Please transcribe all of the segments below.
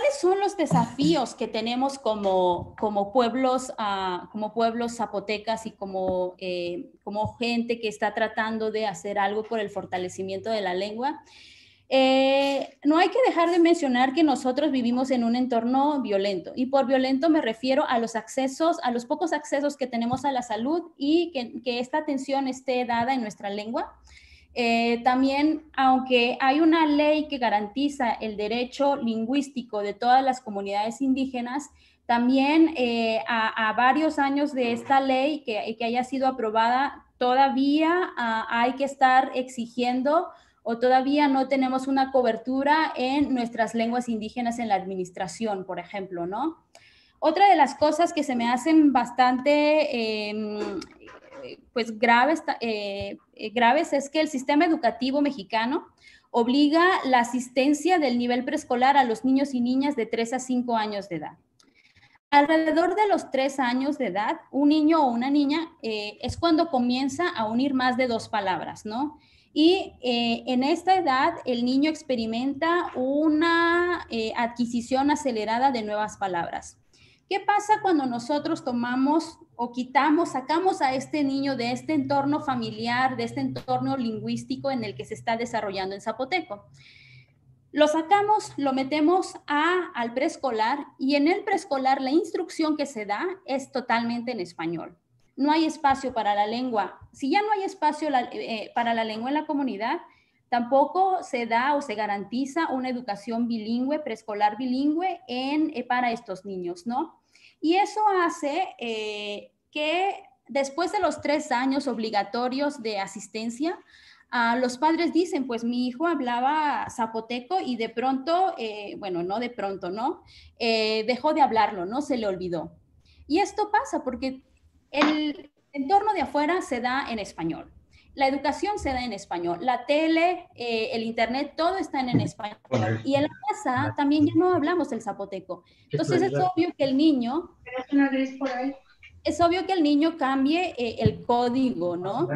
¿cuáles son los desafíos que tenemos como, como, pueblos, ah, como pueblos zapotecas y como, eh, como gente que está tratando de hacer algo por el fortalecimiento de la lengua? Eh, no hay que dejar de mencionar que nosotros vivimos en un entorno violento y por violento me refiero a los accesos, a los pocos accesos que tenemos a la salud y que, que esta atención esté dada en nuestra lengua. Eh, también, aunque hay una ley que garantiza el derecho lingüístico de todas las comunidades indígenas, también eh, a, varios años de esta ley que, que haya sido aprobada, todavía ah, hay que estar exigiendo o todavía no tenemos una cobertura en nuestras lenguas indígenas en la administración, por ejemplo, ¿no? Otra de las cosas que se me hacen bastante em, pues eh, eh, graves, es que el sistema educativo mexicano obliga la asistencia del nivel preescolar a los niños y niñas de 3 a 5 años de edad. Alrededor de los 3 años de edad, un niño o una niña eh, es cuando comienza a unir más de dos palabras, ¿no? Y en esta edad el niño experimenta una adquisición acelerada de nuevas palabras. ¿Qué pasa cuando nosotros tomamos o quitamos, sacamos a este niño de este entorno familiar, de este entorno lingüístico en el que se está desarrollando en zapoteco? Lo sacamos, lo metemos a, al preescolar y en el preescolar la instrucción que se da es totalmente en español. No hay espacio para la lengua. Si ya no hay espacio eh, para la lengua en la comunidad, Tampoco se da o se garantiza una educación bilingüe, preescolar bilingüe en, eh, para estos niños, ¿no? Y eso hace eh, que después de los tres años obligatorios de asistencia, ah, los padres dicen, pues mi hijo hablaba zapoteco y de pronto, eh, bueno, no de pronto, ¿no? dejó de hablarlo, ¿no? Se le olvidó. Y esto pasa porque el entorno de afuera se da en español la educación se da en español, la tele, eh, el internet, todo está en español. Y en la casa también ya no hablamos el zapoteco. Entonces es obvio que el niño... Es obvio que el niño cambie eh, el código, ¿no?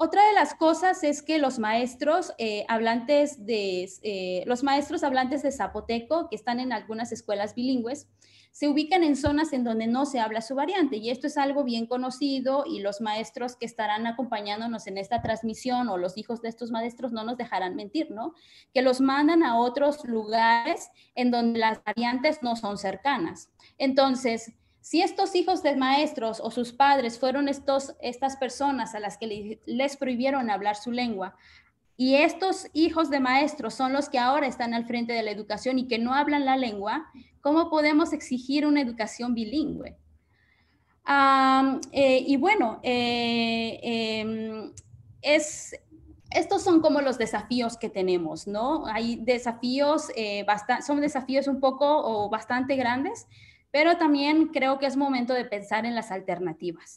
otra de las cosas es que los maestros eh, hablantes de eh, los maestros hablantes de zapoteco que están en algunas escuelas bilingües se ubican en zonas en donde no se habla su variante y esto es algo bien conocido y los maestros que estarán acompañándonos en esta transmisión o los hijos de estos maestros no nos dejarán mentir, ¿no? Que los mandan a otros lugares en donde las variantes no son cercanas. Entonces, si estos hijos de maestros o sus padres fueron estos, estas personas a las que les prohibieron hablar su lengua, y estos hijos de maestros son los que ahora están al frente de la educación y que no hablan la lengua, ¿cómo podemos exigir una educación bilingüe? Eh, y bueno, eh, em, es, estos son como los desafíos que tenemos, ¿no? Hay desafíos, eh, son desafíos un poco o bastante grandes, pero también creo que es momento de pensar en las alternativas.